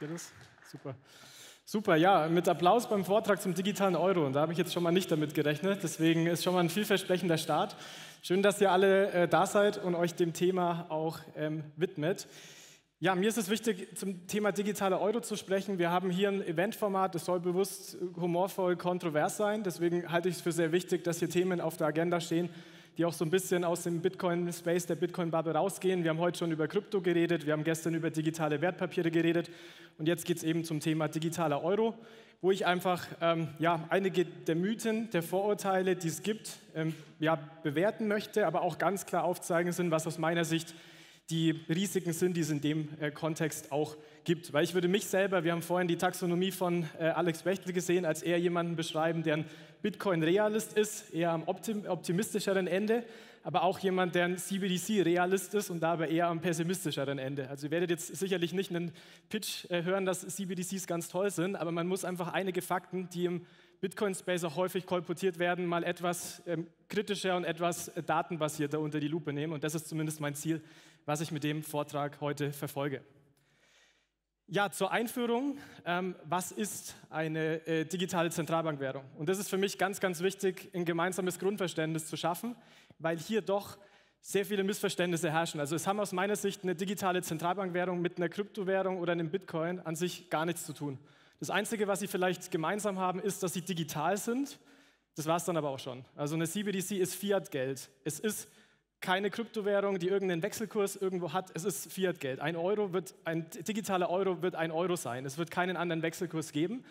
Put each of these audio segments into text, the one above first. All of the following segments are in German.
Habt ihr das? Super. Super, ja, mit Applaus beim Vortrag zum digitalen Euro. Und da habe ich jetzt schon mal nicht damit gerechnet. Deswegen ist schon mal ein vielversprechender Start. Schön, dass ihr alle äh, da seid und euch dem Thema auch ähm, widmet. Ja, mir ist es wichtig, zum Thema digitaler Euro zu sprechen. Wir haben hier ein Eventformat, das soll bewusst humorvoll kontrovers sein. Deswegen halte ich es für sehr wichtig, dass hier Themen auf der Agenda stehen, die auch so ein bisschen aus dem Bitcoin-Space der Bitcoin-Bubble rausgehen. Wir haben heute schon über Krypto geredet, wir haben gestern über digitale Wertpapiere geredet und jetzt geht es eben zum Thema digitaler Euro, wo ich einfach ähm, ja, einige der Mythen, der Vorurteile, die es gibt, ähm, ja, bewerten möchte, aber auch ganz klar aufzeigen sind, was aus meiner Sicht die Risiken sind, die es in dem äh, Kontext auch gibt. Weil ich würde mich selber, wir haben vorhin die Taxonomie von äh, Alex Bechtel gesehen, als er jemanden beschreiben, der ein Bitcoin-Realist ist, eher am optimistischeren Ende, aber auch jemand, der ein CBDC-Realist ist und dabei eher am pessimistischeren Ende. Also ihr werdet jetzt sicherlich nicht einen Pitch äh, hören, dass CBDCs ganz toll sind, aber man muss einfach einige Fakten, die im Bitcoin-Space auch häufig kolportiert werden, mal etwas ähm, kritischer und etwas äh, datenbasierter unter die Lupe nehmen. Und das ist zumindest mein Ziel, was ich mit dem Vortrag heute verfolge. Ja, zur Einführung, ähm, was ist eine äh, digitale Zentralbankwährung? Und das ist für mich ganz, ganz wichtig, ein gemeinsames Grundverständnis zu schaffen, weil hier doch sehr viele Missverständnisse herrschen. Also es haben aus meiner Sicht eine digitale Zentralbankwährung mit einer Kryptowährung oder einem Bitcoin an sich gar nichts zu tun. Das Einzige, was sie vielleicht gemeinsam haben, ist, dass sie digital sind. Das war es dann aber auch schon. Also eine CBDC ist Fiat-Geld. Es ist keine Kryptowährung, die irgendeinen Wechselkurs irgendwo hat. Es ist Fiat-Geld. Ein Euro wird, ein digitaler Euro wird ein Euro sein. Es wird keinen anderen Wechselkurs geben.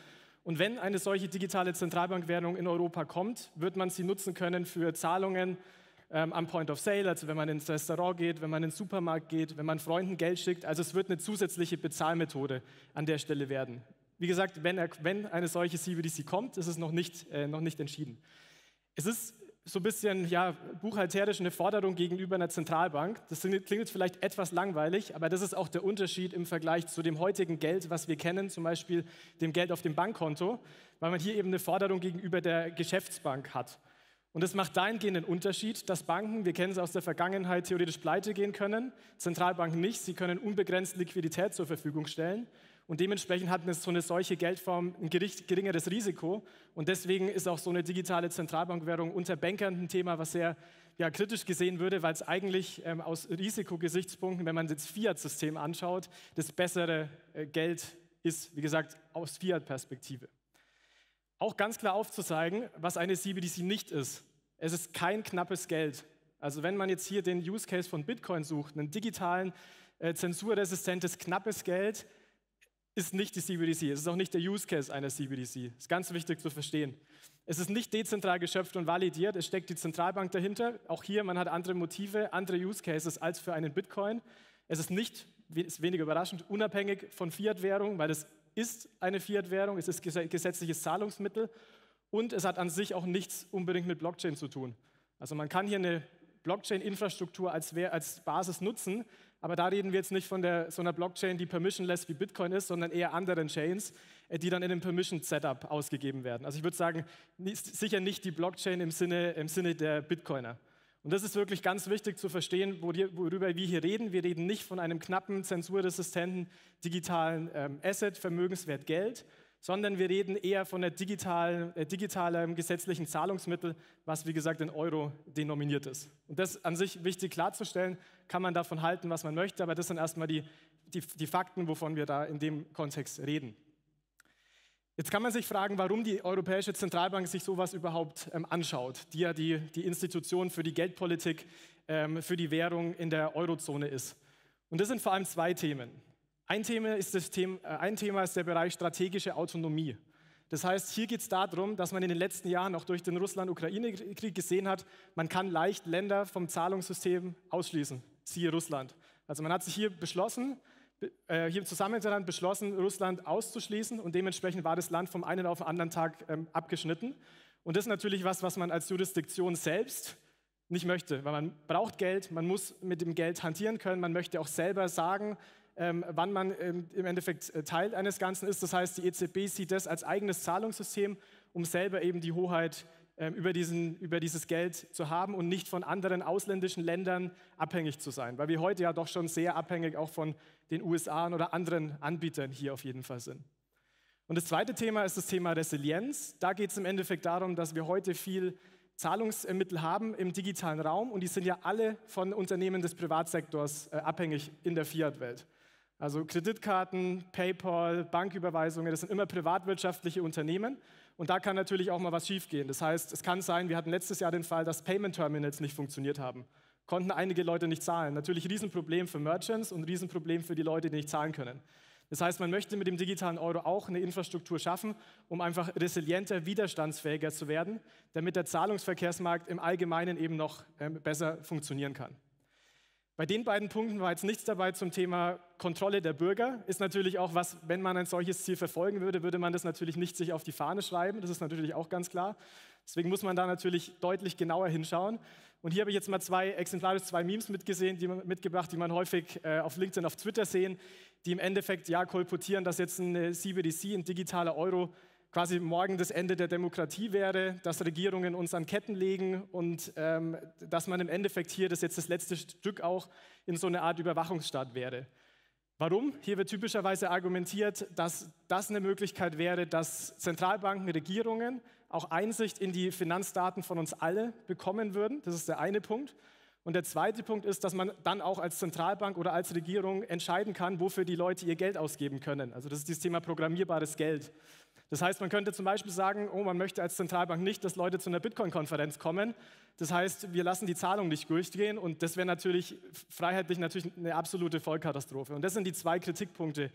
Und wenn eine solche digitale Zentralbankwährung in Europa kommt, wird man sie nutzen können für Zahlungen ähm, am Point of Sale, also wenn man ins Restaurant geht, wenn man in den Supermarkt geht, wenn man Freunden Geld schickt. Also es wird eine zusätzliche Bezahlmethode an der Stelle werden. Wie gesagt, wenn, er, wenn eine solche CBDC kommt, ist es noch nicht, äh, noch nicht entschieden. Es ist so ein bisschen ja, buchhalterisch eine Forderung gegenüber einer Zentralbank. Das klingt jetzt vielleicht etwas langweilig, aber das ist auch der Unterschied im Vergleich zu dem heutigen Geld, was wir kennen, zum Beispiel dem Geld auf dem Bankkonto, weil man hier eben eine Forderung gegenüber der Geschäftsbank hat. Und das macht dahingehend einen Unterschied, dass Banken, wir kennen es aus der Vergangenheit, theoretisch pleite gehen können, Zentralbanken nicht, sie können unbegrenzt Liquidität zur Verfügung stellen. Und dementsprechend hat so eine solche Geldform ein geringeres Risiko. Und deswegen ist auch so eine digitale Zentralbankwährung unter Bankern ein Thema, was sehr ja, kritisch gesehen würde, weil es eigentlich ähm, aus Risikogesichtspunkten, wenn man das Fiat-System anschaut, das bessere äh, Geld ist, wie gesagt, aus Fiat-Perspektive. Auch ganz klar aufzuzeigen, was eine CBDC nicht ist. Es ist kein knappes Geld. Also wenn man jetzt hier den Use Case von Bitcoin sucht, einen digitalen, äh, zensurresistentes, knappes Geld, ist nicht die CBDC. Es ist auch nicht der Use Case einer CBDC. Ist ganz wichtig zu verstehen. Es ist nicht dezentral geschöpft und validiert. Es steckt die Zentralbank dahinter. Auch hier, man hat andere Motive, andere Use Cases als für einen Bitcoin. Es ist nicht, ist weniger überraschend, unabhängig von Fiat-Währung, weil es ist eine Fiat-Währung. Es ist gesetzliches Zahlungsmittel. Und es hat an sich auch nichts unbedingt mit Blockchain zu tun. Also man kann hier eine Blockchain-Infrastruktur als, als Basis nutzen, aber da reden wir jetzt nicht von der, so einer Blockchain, die permissionless wie Bitcoin ist, sondern eher anderen Chains, äh, die dann in einem Permission-Setup ausgegeben werden. Also ich würde sagen, sicher nicht die Blockchain im Sinne, im Sinne der Bitcoiner. Und das ist wirklich ganz wichtig zu verstehen, worüber wir hier reden. Wir reden nicht von einem knappen, zensurresistenten digitalen ähm, Asset, Vermögenswert Geld, sondern wir reden eher von einem digital, äh, digitalen gesetzlichen Zahlungsmittel, was wie gesagt in Euro denominiert ist. Und das an sich wichtig klarzustellen, kann man davon halten, was man möchte, aber das sind erstmal die, die, die Fakten, wovon wir da in dem Kontext reden. Jetzt kann man sich fragen, warum die Europäische Zentralbank sich sowas überhaupt ähm, anschaut, die ja die, die Institution für die Geldpolitik, ähm, für die Währung in der Eurozone ist. Und das sind vor allem zwei Themen. Ein Thema ist, das Thema, äh, ein Thema ist der Bereich strategische Autonomie. Das heißt, hier geht es darum, dass man in den letzten Jahren auch durch den Russland-Ukraine-Krieg gesehen hat, man kann leicht Länder vom Zahlungssystem ausschließen, siehe Russland. Also man hat sich hier beschlossen, äh, hier im beschlossen, Russland auszuschließen und dementsprechend war das Land vom einen auf den anderen Tag ähm, abgeschnitten. Und das ist natürlich was, was man als Jurisdiktion selbst nicht möchte, weil man braucht Geld, man muss mit dem Geld hantieren können, man möchte auch selber sagen, ähm, wann man ähm, im Endeffekt äh, Teil eines Ganzen ist. Das heißt, die EZB sieht das als eigenes Zahlungssystem, um selber eben die Hoheit ähm, über, diesen, über dieses Geld zu haben und nicht von anderen ausländischen Ländern abhängig zu sein, weil wir heute ja doch schon sehr abhängig auch von den USA oder anderen Anbietern hier auf jeden Fall sind. Und das zweite Thema ist das Thema Resilienz. Da geht es im Endeffekt darum, dass wir heute viel Zahlungsmittel haben im digitalen Raum und die sind ja alle von Unternehmen des Privatsektors äh, abhängig in der Fiat-Welt. Also Kreditkarten, PayPal, Banküberweisungen, das sind immer privatwirtschaftliche Unternehmen. Und da kann natürlich auch mal was schiefgehen. Das heißt, es kann sein, wir hatten letztes Jahr den Fall, dass Payment Terminals nicht funktioniert haben. Konnten einige Leute nicht zahlen. Natürlich ein Riesenproblem für Merchants und ein Riesenproblem für die Leute, die nicht zahlen können. Das heißt, man möchte mit dem digitalen Euro auch eine Infrastruktur schaffen, um einfach resilienter, widerstandsfähiger zu werden, damit der Zahlungsverkehrsmarkt im Allgemeinen eben noch ähm, besser funktionieren kann. Bei den beiden Punkten war jetzt nichts dabei zum Thema Kontrolle der Bürger. Ist natürlich auch was, wenn man ein solches Ziel verfolgen würde, würde man das natürlich nicht sich auf die Fahne schreiben. Das ist natürlich auch ganz klar. Deswegen muss man da natürlich deutlich genauer hinschauen. Und hier habe ich jetzt mal zwei exemplarisch zwei Memes mitgesehen, die, mitgebracht, die man häufig äh, auf LinkedIn, auf Twitter sehen, die im Endeffekt ja kolportieren, dass jetzt ein CBDC, ein digitaler Euro, quasi morgen das Ende der Demokratie wäre, dass Regierungen uns an Ketten legen und ähm, dass man im Endeffekt hier das jetzt das letzte Stück auch in so eine Art Überwachungsstaat wäre. Warum? Hier wird typischerweise argumentiert, dass das eine Möglichkeit wäre, dass Zentralbanken, Regierungen auch Einsicht in die Finanzdaten von uns alle bekommen würden. Das ist der eine Punkt. Und der zweite Punkt ist, dass man dann auch als Zentralbank oder als Regierung entscheiden kann, wofür die Leute ihr Geld ausgeben können. Also das ist dieses Thema programmierbares Geld. Das heißt, man könnte zum Beispiel sagen, oh, man möchte als Zentralbank nicht, dass Leute zu einer Bitcoin-Konferenz kommen. Das heißt, wir lassen die Zahlung nicht durchgehen und das wäre natürlich freiheitlich natürlich eine absolute Vollkatastrophe. Und das sind die zwei Kritikpunkte,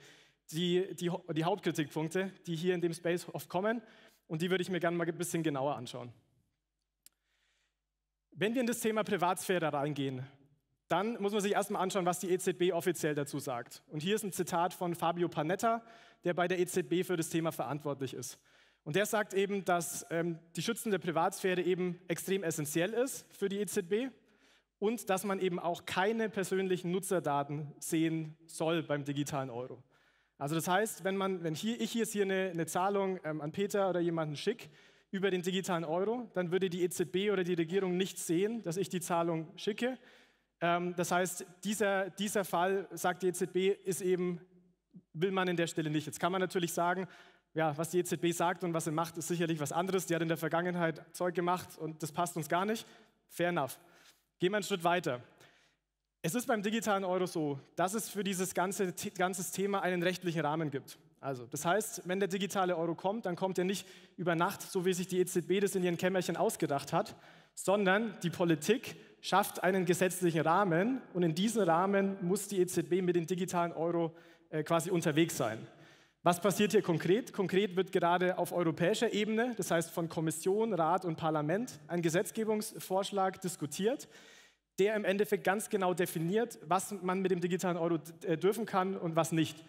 die, die, die Hauptkritikpunkte, die hier in dem Space oft kommen und die würde ich mir gerne mal ein bisschen genauer anschauen. Wenn wir in das Thema Privatsphäre reingehen, dann muss man sich erstmal anschauen, was die EZB offiziell dazu sagt. Und hier ist ein Zitat von Fabio Panetta, der bei der EZB für das Thema verantwortlich ist. Und der sagt eben, dass ähm, die Schützen der Privatsphäre eben extrem essentiell ist für die EZB und dass man eben auch keine persönlichen Nutzerdaten sehen soll beim digitalen Euro. Also das heißt, wenn, man, wenn hier, ich jetzt hier eine, eine Zahlung ähm, an Peter oder jemanden schicke über den digitalen Euro, dann würde die EZB oder die Regierung nicht sehen, dass ich die Zahlung schicke, ähm, das heißt, dieser, dieser Fall, sagt die EZB, ist eben, will man in der Stelle nicht. Jetzt kann man natürlich sagen, ja, was die EZB sagt und was sie macht, ist sicherlich was anderes. Die hat in der Vergangenheit Zeug gemacht und das passt uns gar nicht. Fair enough. Gehen wir einen Schritt weiter. Es ist beim digitalen Euro so, dass es für dieses ganze ganzes Thema einen rechtlichen Rahmen gibt. Also, das heißt, wenn der digitale Euro kommt, dann kommt er nicht über Nacht, so wie sich die EZB das in ihren Kämmerchen ausgedacht hat, sondern die Politik schafft einen gesetzlichen Rahmen und in diesem Rahmen muss die EZB mit dem digitalen Euro äh, quasi unterwegs sein. Was passiert hier konkret? Konkret wird gerade auf europäischer Ebene, das heißt von Kommission, Rat und Parlament, ein Gesetzgebungsvorschlag diskutiert, der im Endeffekt ganz genau definiert, was man mit dem digitalen Euro äh, dürfen kann und was nicht.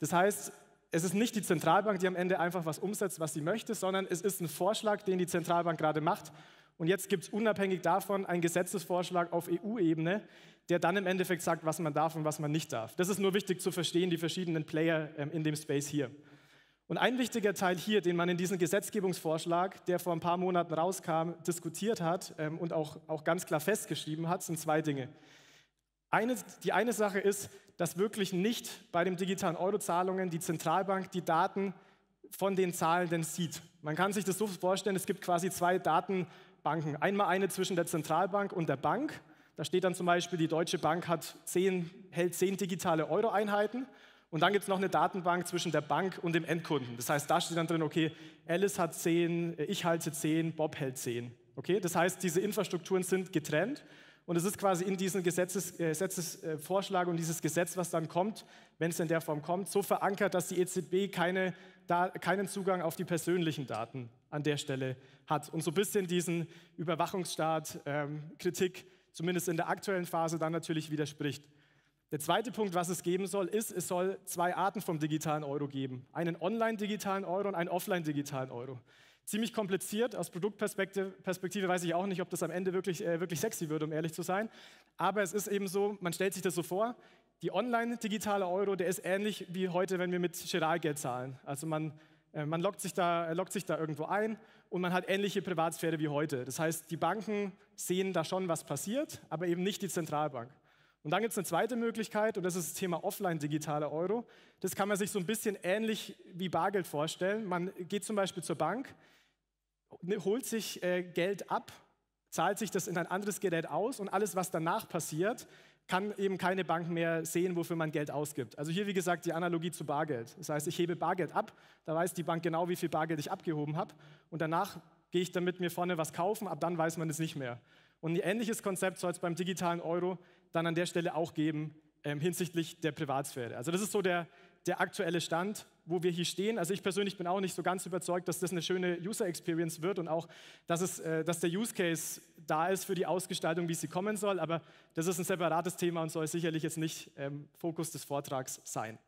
Das heißt, es ist nicht die Zentralbank, die am Ende einfach was umsetzt, was sie möchte, sondern es ist ein Vorschlag, den die Zentralbank gerade macht und jetzt gibt es unabhängig davon einen Gesetzesvorschlag auf EU-Ebene, der dann im Endeffekt sagt, was man darf und was man nicht darf. Das ist nur wichtig zu verstehen, die verschiedenen Player ähm, in dem Space hier. Und ein wichtiger Teil hier, den man in diesem Gesetzgebungsvorschlag, der vor ein paar Monaten rauskam, diskutiert hat ähm, und auch, auch ganz klar festgeschrieben hat, sind zwei Dinge. Eine, die eine Sache ist, dass wirklich nicht bei den digitalen Eurozahlungen die Zentralbank die Daten von den Zahlenden sieht. Man kann sich das so vorstellen, es gibt quasi zwei Daten, Banken. Einmal eine zwischen der Zentralbank und der Bank. Da steht dann zum Beispiel, die Deutsche Bank hat zehn, hält zehn digitale Euro-Einheiten. Und dann gibt es noch eine Datenbank zwischen der Bank und dem Endkunden. Das heißt, da steht dann drin, okay, Alice hat zehn, äh, ich halte zehn, Bob hält zehn. Okay? Das heißt, diese Infrastrukturen sind getrennt. Und es ist quasi in diesem Gesetzes, äh, Gesetzesvorschlag äh, und dieses Gesetz, was dann kommt, wenn es in der Form kommt, so verankert, dass die EZB keine, da, keinen Zugang auf die persönlichen Daten an der Stelle hat und so ein bisschen diesen Überwachungsstaat-Kritik, ähm, zumindest in der aktuellen Phase, dann natürlich widerspricht. Der zweite Punkt, was es geben soll, ist, es soll zwei Arten vom digitalen Euro geben. Einen online-digitalen Euro und einen offline-digitalen Euro. Ziemlich kompliziert, aus Produktperspektive weiß ich auch nicht, ob das am Ende wirklich, äh, wirklich sexy würde, um ehrlich zu sein. Aber es ist eben so, man stellt sich das so vor, die online-digitale Euro, der ist ähnlich wie heute, wenn wir mit Giralgeld zahlen. Also man, äh, man lockt, sich da, lockt sich da irgendwo ein und man hat ähnliche Privatsphäre wie heute. Das heißt, die Banken sehen da schon, was passiert, aber eben nicht die Zentralbank. Und dann gibt es eine zweite Möglichkeit, und das ist das Thema offline digitaler Euro. Das kann man sich so ein bisschen ähnlich wie Bargeld vorstellen. Man geht zum Beispiel zur Bank, ne, holt sich äh, Geld ab, zahlt sich das in ein anderes Gerät aus und alles, was danach passiert, kann eben keine Bank mehr sehen, wofür man Geld ausgibt. Also hier, wie gesagt, die Analogie zu Bargeld. Das heißt, ich hebe Bargeld ab, da weiß die Bank genau, wie viel Bargeld ich abgehoben habe und danach gehe ich damit mir vorne was kaufen, ab dann weiß man es nicht mehr. Und ein ähnliches Konzept soll es beim digitalen Euro dann an der Stelle auch geben ähm, hinsichtlich der Privatsphäre. Also das ist so der, der aktuelle Stand wo wir hier stehen. Also ich persönlich bin auch nicht so ganz überzeugt, dass das eine schöne User Experience wird und auch, dass, es, äh, dass der Use Case da ist für die Ausgestaltung, wie sie kommen soll. Aber das ist ein separates Thema und soll sicherlich jetzt nicht ähm, Fokus des Vortrags sein.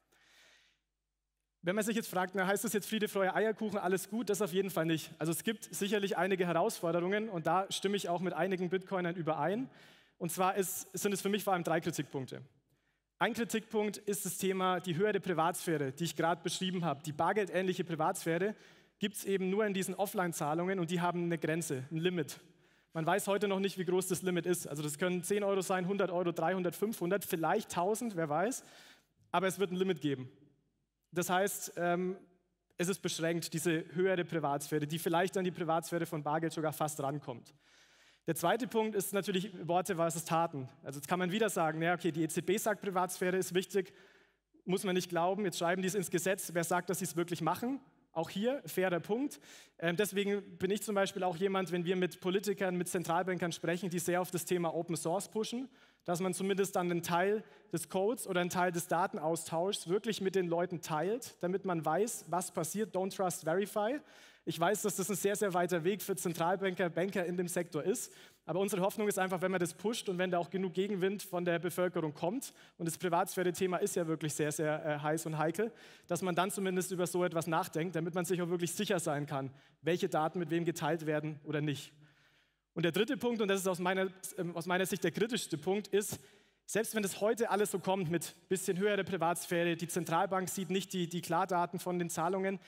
Wenn man sich jetzt fragt, na, heißt das jetzt Friede, Freude, Eierkuchen, alles gut? Das auf jeden Fall nicht. Also es gibt sicherlich einige Herausforderungen und da stimme ich auch mit einigen Bitcoinern überein. Und zwar ist, sind es für mich vor allem drei Kritikpunkte. Ein Kritikpunkt ist das Thema die Höhe der Privatsphäre, die ich gerade beschrieben habe. Die bargeldähnliche Privatsphäre gibt es eben nur in diesen Offline-Zahlungen und die haben eine Grenze, ein Limit. Man weiß heute noch nicht, wie groß das Limit ist. Also das können 10 Euro sein, 100 Euro, 300, 500, vielleicht 1000, wer weiß. Aber es wird ein Limit geben. Das heißt, ähm, es ist beschränkt, diese höhere Privatsphäre, die vielleicht an die Privatsphäre von Bargeld sogar fast rankommt. Der zweite Punkt ist natürlich Worte versus Taten. Also jetzt kann man wieder sagen, ja, okay, die EZB sagt, Privatsphäre ist wichtig, muss man nicht glauben, jetzt schreiben die es ins Gesetz, wer sagt, dass sie es wirklich machen? Auch hier, fairer Punkt. Ähm, deswegen bin ich zum Beispiel auch jemand, wenn wir mit Politikern, mit Zentralbankern sprechen, die sehr auf das Thema Open Source pushen, dass man zumindest dann einen Teil des Codes oder einen Teil des Datenaustauschs wirklich mit den Leuten teilt, damit man weiß, was passiert. Don't trust, verify. Ich weiß, dass das ein sehr, sehr weiter Weg für Zentralbanker, Banker in dem Sektor ist. Aber unsere Hoffnung ist einfach, wenn man das pusht und wenn da auch genug Gegenwind von der Bevölkerung kommt, und das Privatsphäre-Thema ist ja wirklich sehr, sehr äh, heiß und heikel, dass man dann zumindest über so etwas nachdenkt, damit man sich auch wirklich sicher sein kann, welche Daten mit wem geteilt werden oder nicht. Und der dritte Punkt, und das ist aus meiner, äh, aus meiner Sicht der kritischste Punkt, ist, selbst wenn das heute alles so kommt mit bisschen höherer Privatsphäre, die Zentralbank sieht nicht die, die Klardaten von den Zahlungen,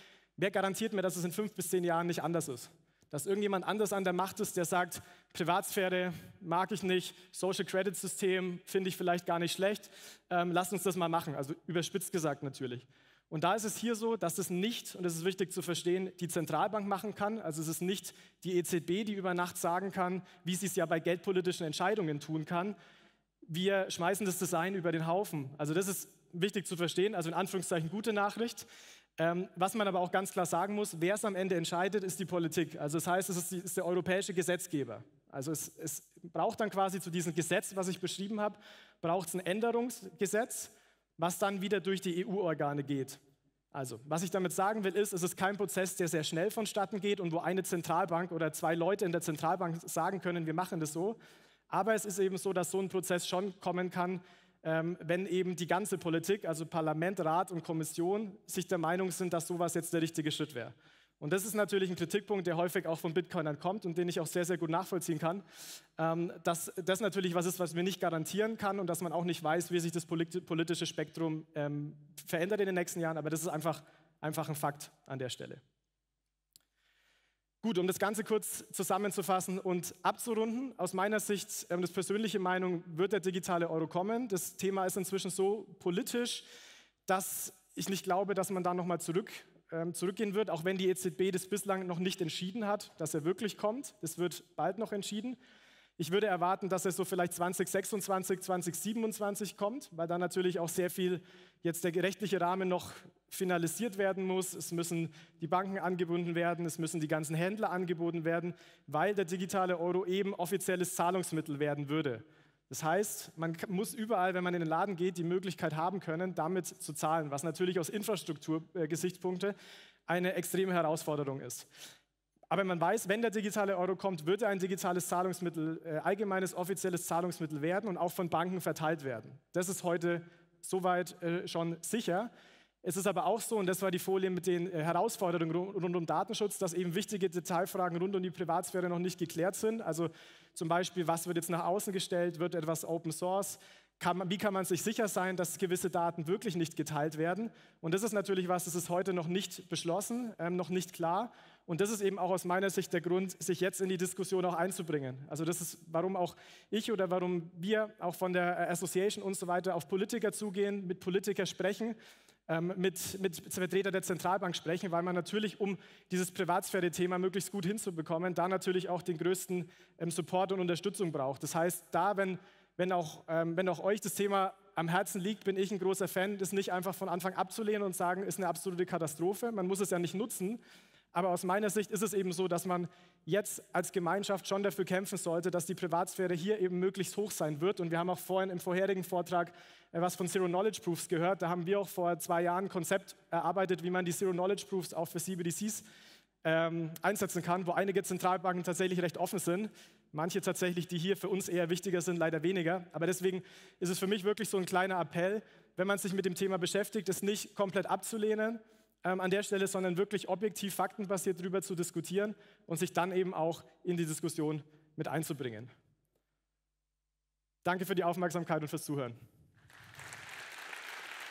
Wer garantiert mir, dass es in fünf bis zehn Jahren nicht anders ist? Dass irgendjemand anders an der Macht ist, der sagt, Privatsphäre mag ich nicht, Social Credit System finde ich vielleicht gar nicht schlecht, ähm, lass uns das mal machen. Also überspitzt gesagt natürlich. Und da ist es hier so, dass es nicht, und das ist wichtig zu verstehen, die Zentralbank machen kann. Also es ist nicht die EZB, die über Nacht sagen kann, wie sie es ja bei geldpolitischen Entscheidungen tun kann. Wir schmeißen das Design über den Haufen. Also das ist wichtig zu verstehen. Also in Anführungszeichen gute Nachricht. Ähm, was man aber auch ganz klar sagen muss, wer es am Ende entscheidet, ist die Politik. Also das heißt, es ist, die, ist der europäische Gesetzgeber. Also es, es, braucht dann quasi zu diesem Gesetz, was ich beschrieben habe, braucht es ein Änderungsgesetz, was dann wieder durch die EU-Organe geht. Also, was ich damit sagen will, ist, es ist kein Prozess, der sehr schnell vonstatten geht und wo eine Zentralbank oder zwei Leute in der Zentralbank sagen können, wir machen das so. Aber es ist eben so, dass so ein Prozess schon kommen kann, ähm, wenn eben die ganze Politik, also Parlament, Rat und Kommission, sich der Meinung sind, dass sowas jetzt der richtige Schritt wäre. Und das ist natürlich ein Kritikpunkt, der häufig auch von Bitcoinern kommt und den ich auch sehr, sehr gut nachvollziehen kann, ähm, dass das natürlich was ist, was wir nicht garantieren kann und dass man auch nicht weiß, wie sich das politische Spektrum ähm, verändert in den nächsten Jahren. Aber das ist einfach, einfach ein Fakt an der Stelle. Gut, um das Ganze kurz zusammenzufassen und abzurunden, aus meiner Sicht, ähm, das persönliche Meinung, wird der digitale Euro kommen. Das Thema ist inzwischen so politisch, dass ich nicht glaube, dass man da nochmal zurück, ähm, zurückgehen wird, auch wenn die EZB das bislang noch nicht entschieden hat, dass er wirklich kommt. Das wird bald noch entschieden. Ich würde erwarten, dass es so vielleicht 2026, 2027 kommt, weil da natürlich auch sehr viel jetzt der rechtliche Rahmen noch finalisiert werden muss. Es müssen die Banken angebunden werden, es müssen die ganzen Händler angeboten werden, weil der digitale Euro eben offizielles Zahlungsmittel werden würde. Das heißt, man muss überall, wenn man in den Laden geht, die Möglichkeit haben können, damit zu zahlen, was natürlich aus Infrastrukturgesichtspunkte eine extreme Herausforderung ist. Aber man weiß, wenn der digitale Euro kommt, wird er ein digitales Zahlungsmittel, äh, allgemeines offizielles Zahlungsmittel werden und auch von Banken verteilt werden. Das ist heute soweit äh, schon sicher. Es ist aber auch so, und das war die Folie mit den äh, Herausforderungen rund um Datenschutz, dass eben wichtige Detailfragen rund um die Privatsphäre noch nicht geklärt sind. Also zum Beispiel, was wird jetzt nach außen gestellt? Wird etwas Open Source? Kann man, wie kann man sich sicher sein, dass gewisse Daten wirklich nicht geteilt werden? Und das ist natürlich was, das ist heute noch nicht beschlossen, ähm, noch nicht klar. Und das ist eben auch aus meiner Sicht der Grund, sich jetzt in die Diskussion auch einzubringen. Also das ist, warum auch ich oder warum wir auch von der Association und so weiter auf Politiker zugehen, mit Politiker sprechen, ähm, mit, mit Vertreter der Zentralbank sprechen, weil man natürlich, um dieses Privatsphäre-Thema möglichst gut hinzubekommen, da natürlich auch den größten ähm, Support und Unterstützung braucht. Das heißt, da, wenn, wenn, auch, ähm, wenn auch euch das Thema am Herzen liegt, bin ich ein großer Fan, das nicht einfach von Anfang abzulehnen und sagen, ist eine absolute Katastrophe. Man muss es ja nicht nutzen, aber aus meiner Sicht ist es eben so, dass man jetzt als Gemeinschaft schon dafür kämpfen sollte, dass die Privatsphäre hier eben möglichst hoch sein wird. Und wir haben auch vorhin im vorherigen Vortrag äh, was von Zero Knowledge Proofs gehört. Da haben wir auch vor zwei Jahren ein Konzept erarbeitet, wie man die Zero Knowledge Proofs auch für CBDCs ähm, einsetzen kann, wo einige Zentralbanken tatsächlich recht offen sind. Manche tatsächlich, die hier für uns eher wichtiger sind, leider weniger. Aber deswegen ist es für mich wirklich so ein kleiner Appell, wenn man sich mit dem Thema beschäftigt, es nicht komplett abzulehnen, ähm, an der Stelle, sondern wirklich objektiv, faktenbasiert darüber zu diskutieren und sich dann eben auch in die Diskussion mit einzubringen. Danke für die Aufmerksamkeit und fürs Zuhören.